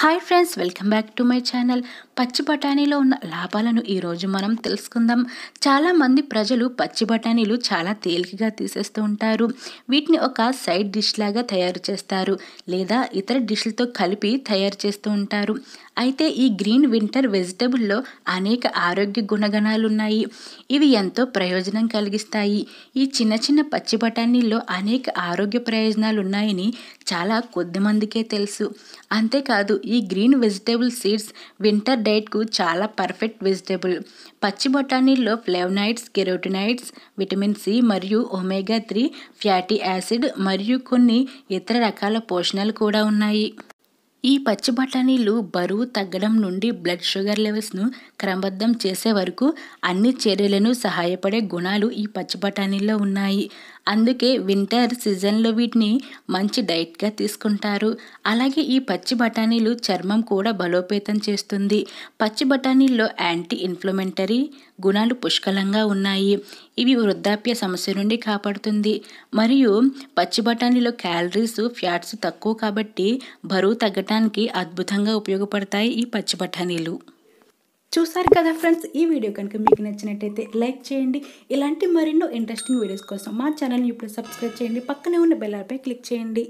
hi friends welcome back to my channel పచ్చి బఠానీలో ఉన్న లాభాలను ఈరోజు మనం తెలుసుకుందాం చాలామంది ప్రజలు పచ్చి బఠానీలు చాలా తేలికగా తీసేస్తూ ఉంటారు వీటిని ఒక సైడ్ డిష్ లాగా తయారు చేస్తారు లేదా ఇతర డిష్లతో కలిపి తయారు చేస్తూ ఉంటారు అయితే ఈ గ్రీన్ వింటర్ వెజిటబుల్లో అనేక ఆరోగ్య గుణగణాలు ఉన్నాయి ఇవి ఎంతో ప్రయోజనం కలిగిస్తాయి ఈ చిన్న చిన్న పచ్చి బఠానీల్లో అనేక ఆరోగ్య ప్రయోజనాలు ఉన్నాయని చాలా కొద్ది మందికే తెలుసు అంతేకాదు ఈ గ్రీన్ వెజిటేబుల్ సీడ్స్ వింటర్ డైట్కు చాలా పర్ఫెక్ట్ వెజిటేబుల్ పచ్చి బఠానీల్లో ఫ్లేవనైడ్స్ కెరోటినైడ్స్ విటమిన్ సి మరియు ఒమేగా త్రీ ఫ్యాటీ యాసిడ్ మరియు కొన్ని ఇతర రకాల పోషణాలు కూడా ఉన్నాయి ఈ పచ్చి బఠానీలు బరువు తగ్గడం నుండి బ్లడ్ షుగర్ లెవెల్స్ను క్రమబద్ధం చేసే వరకు అన్ని చర్యలను సహాయపడే గుణాలు ఈ పచ్చి బఠానీల్లో ఉన్నాయి అందుకే వింటర్ సీజన్లో వీటిని మంచి డైట్గా తీసుకుంటారు అలాగే ఈ పచ్చి బఠానీలు చర్మం కూడా బలోపేతం చేస్తుంది పచ్చి బఠానీల్లో యాంటీ ఇన్ఫ్లమెంటరీ గుణాలు పుష్కలంగా ఉన్నాయి ఇవి వృద్ధాప్య సమస్య నుండి కాపాడుతుంది మరియు పచ్చి బఠానీలో క్యాలరీస్ ఫ్యాట్స్ తక్కువ కాబట్టి బరువు తగ్గటానికి అద్భుతంగా ఉపయోగపడతాయి ఈ పచ్చి బఠానీలు చూసారు కదా ఫ్రెండ్స్ ఈ వీడియో కనుక మీకు నచ్చినట్టయితే లైక్ చేయండి ఇలాంటి మరెన్నో ఇంట్రెస్టింగ్ వీడియోస్ కోసం మా ఛానల్ని ఇప్పుడు సబ్స్క్రైబ్ చేయండి పక్కనే ఉన్న బెల్లార్పై క్లిక్ చేయండి